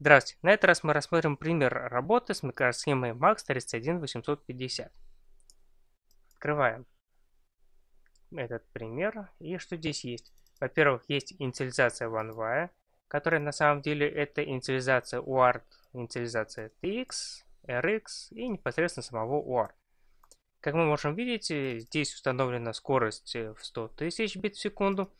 Здравствуйте. На этот раз мы рассмотрим пример работы с микросхемой MAX 31850. Открываем этот пример. И что здесь есть? Во-первых, есть инициализация OneWire, которая на самом деле это инициализация UART, инициализация TX, RX и непосредственно самого UART. Как мы можем видеть, э, здесь установлена скорость э, в 100 тысяч бит в секунду.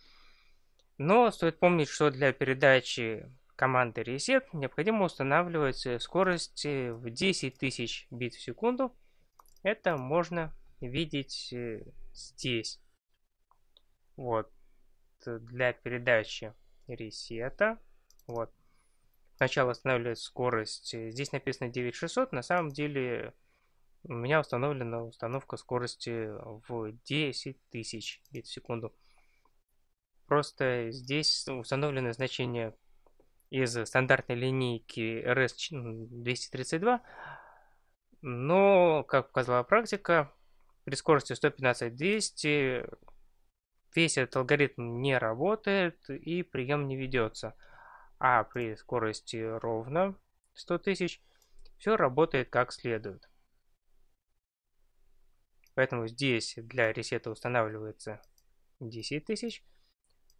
Но стоит помнить, что для передачи команды Reset необходимо устанавливать скорость э, в 10 тысяч бит в секунду. Это можно видеть э, здесь. Вот. Э, для передачи ресета. Вот. Сначала устанавливает скорость. Здесь написано 9600. На самом деле у меня установлена установка скорости в 10 тысяч бит в секунду. Просто здесь установлено значение из э, стандартной линейки RS-232, но, как показала практика, при скорости 115-200 весь этот алгоритм не работает и прием не ведется. А при скорости ровно 100 тысяч все работает как следует. Поэтому здесь для ресета устанавливается 10 тысяч,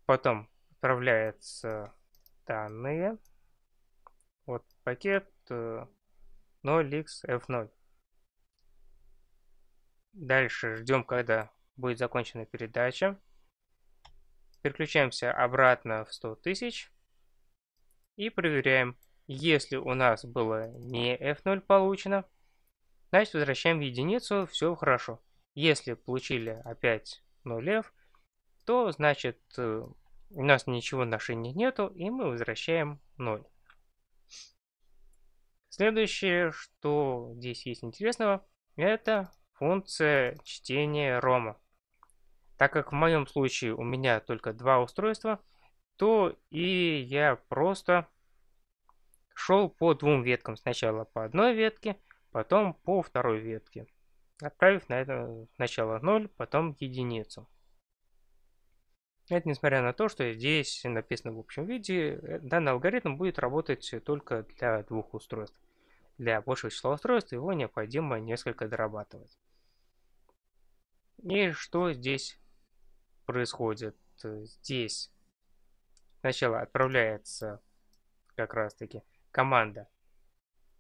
потом отправляется данные. Вот пакет 0xf0. Э, Дальше ждем, когда будет закончена передача. Переключаемся обратно в 100 тысяч. И проверяем, если у нас было не F0 получено, значит возвращаем единицу, все хорошо. Если получили опять 0F, то значит э, у нас ничего на шине нету, и мы возвращаем 0. Следующее, что здесь есть интересного, это функция чтения рома. Так как в моем случае у меня только два устройства, то и я просто шел по двум веткам. Сначала по одной ветке, потом по второй ветке. Отправив на это сначала 0, потом единицу. Это несмотря на то, что здесь написано в общем виде, э, данный алгоритм будет работать только для двух устройств. Для большего числа устройств его необходимо несколько дорабатывать. И что здесь происходит? Э, здесь сначала отправляется как раз таки команда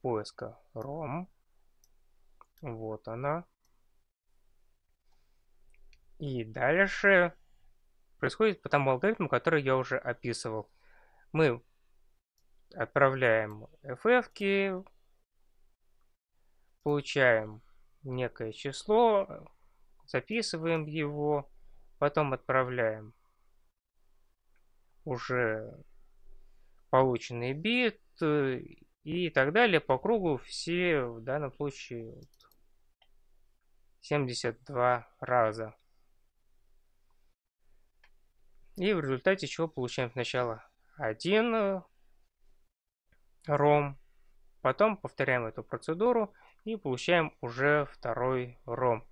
поиска ROM. Вот она. И дальше происходит по тому алгоритму, который я уже описывал. Мы отправляем FF, получаем некое число, записываем его, потом отправляем уже полученный бит и так далее по кругу все в данном случае 72 раза. И в результате чего получаем сначала один э, ром, потом повторяем эту процедуру и получаем уже второй ром.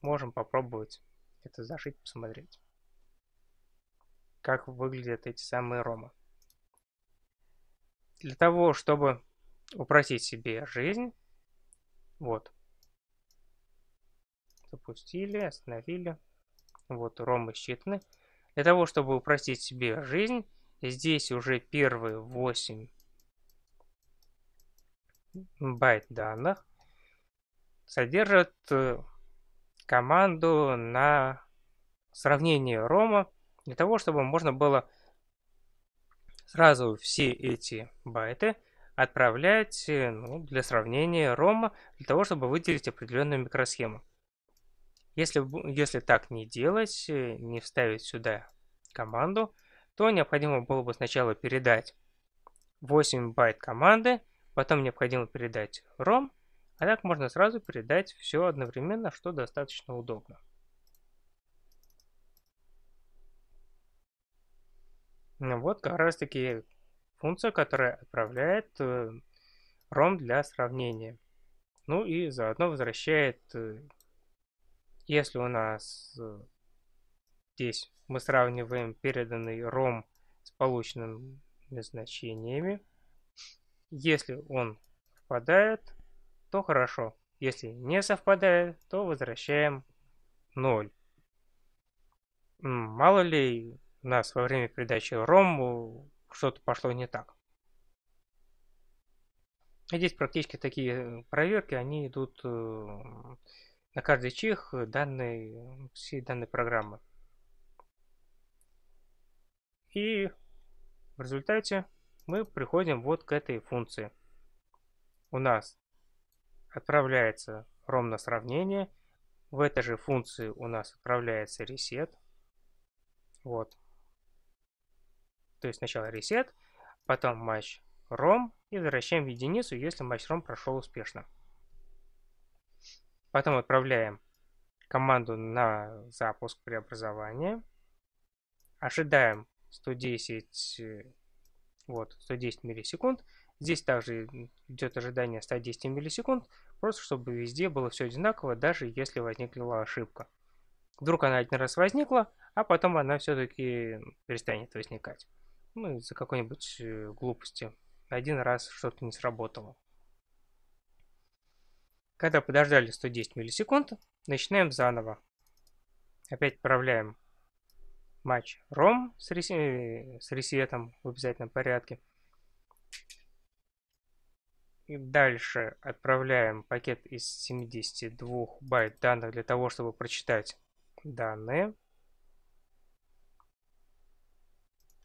Можем попробовать это зашить, посмотреть, как выглядят эти самые ромы. Для того, чтобы упростить себе жизнь, вот, запустили, остановили, вот ромы считаны, для того, чтобы упростить себе жизнь, здесь уже первые 8 байт данных содержат э, команду на сравнение рома, для того, чтобы можно было сразу все эти байты отправлять э, ну, для сравнения рома, для того, чтобы выделить определенную микросхему. Если, если так не делать, э, не вставить сюда команду, то необходимо было бы сначала передать 8 байт команды, потом необходимо передать ROM, а так можно сразу передать все одновременно, что достаточно удобно. Ну вот как раз таки функция, которая отправляет ROM э, для сравнения. Ну и заодно возвращает э, если у нас э, здесь мы сравниваем переданный ром с полученными значениями, если он совпадает, то хорошо. Если не совпадает, то возвращаем 0. Мало ли у нас во время передачи ROM что-то пошло не так. Здесь практически такие э, проверки, они идут э, на каждый чих данной, всей данной программы. И в результате мы приходим вот к этой функции. У нас отправляется ровно сравнение. В этой же функции у нас отправляется reset. Вот. То есть сначала reset, потом матч ROM и возвращаем единицу, если матч ROM прошел успешно. Потом отправляем команду на запуск преобразования. Ожидаем 110, э, вот, 110 миллисекунд. Здесь также идет ожидание 110 миллисекунд, просто чтобы везде было все одинаково, даже если возникла ошибка. Вдруг она один раз возникла, а потом она все-таки перестанет возникать. Ну, из-за какой-нибудь э, глупости. Один раз что-то не сработало. Когда подождали 110 миллисекунд, начинаем заново. Опять отправляем матч ROM с, рес... Э, с ресетом в обязательном порядке. И дальше отправляем пакет из 72 байт данных для того, чтобы прочитать данные.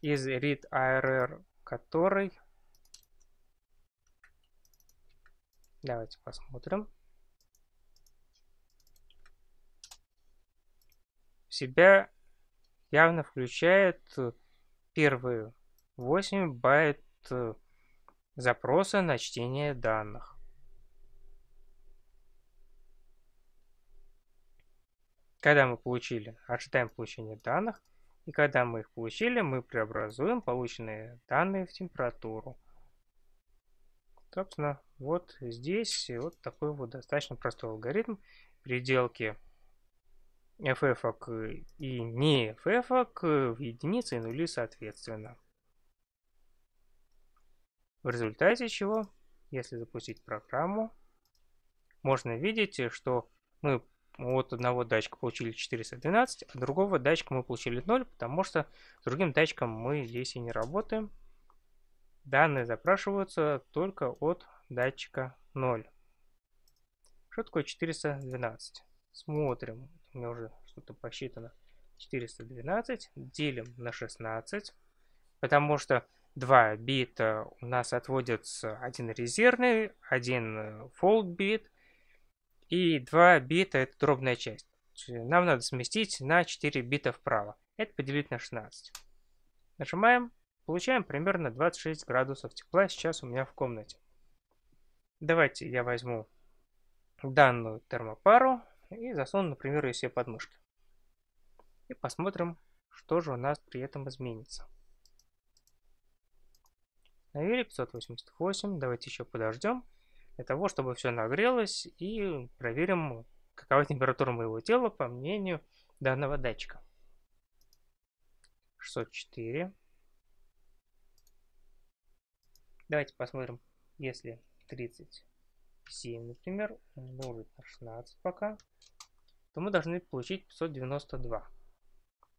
Из read_arr, который... Давайте посмотрим. себя явно включает э, первые 8 байт э, запроса на чтение данных. Когда мы получили, ожидаем получения данных, и когда мы их получили, мы преобразуем полученные данные в температуру. Собственно, вот здесь вот такой вот достаточно простой алгоритм переделки f э, и не f э, в единице и нули соответственно. В результате чего, если запустить программу, можно видеть, э, что мы от одного датчика получили 412, от а другого датчика мы получили 0, потому что с другим датчиком мы здесь и не работаем. Данные запрашиваются только от датчика 0. Что такое 412? Смотрим. У меня уже что-то посчитано. 412 делим на 16, потому что два бита у нас отводятся один резервный, один э, fold бит, и два бита это дробная часть. Э, нам надо сместить на 4 бита вправо. Это поделить на 16. Нажимаем, получаем примерно 26 градусов тепла сейчас у меня в комнате. Давайте я возьму данную термопару, и засуну, например, ее себе под мышки. И посмотрим, что же у нас при этом изменится. Навели 588, давайте еще подождем для того, чтобы все нагрелось и проверим, какова температура моего тела по мнению данного датчика. 604. Давайте посмотрим, если 30 7, например, умножить на 16 пока, то мы должны получить 592.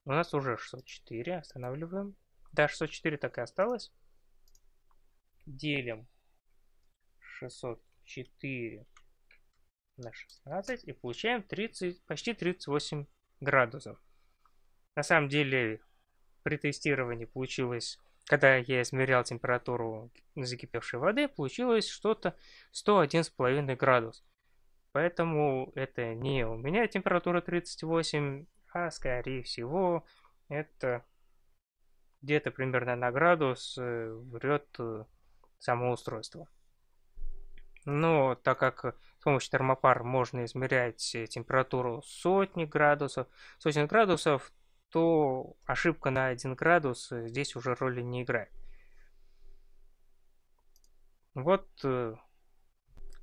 У нас уже 604, останавливаем. Да, 604 так и осталось. Делим 604 на 16 и получаем 30, почти 38 градусов. На самом деле при тестировании получилось когда я измерял температуру закипевшей воды, получилось что-то 101,5 градус. Поэтому это не у меня температура 38, а скорее всего это где-то примерно на градус э, врет э, само устройство. Но так как с помощью термопар можно измерять э, температуру сотни градусов, сотен градусов, то ошибка на 1 градус э, здесь уже роли не играет. Вот э,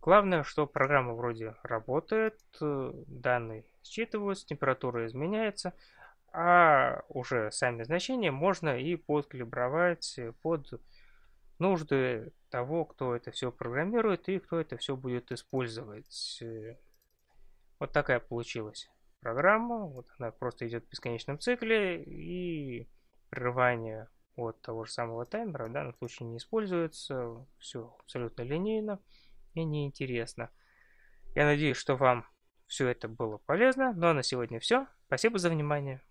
главное, что программа вроде работает, э, данные считываются, температура изменяется, а уже сами значения можно и подкалибровать под нужды того, кто это все программирует и кто это все будет использовать. Вот такая получилась программа, вот она просто идет в бесконечном цикле, и прерывание от того же самого таймера в данном случае не используется, все абсолютно линейно и неинтересно. Я надеюсь, что вам все это было полезно, ну а на сегодня все. Спасибо за внимание.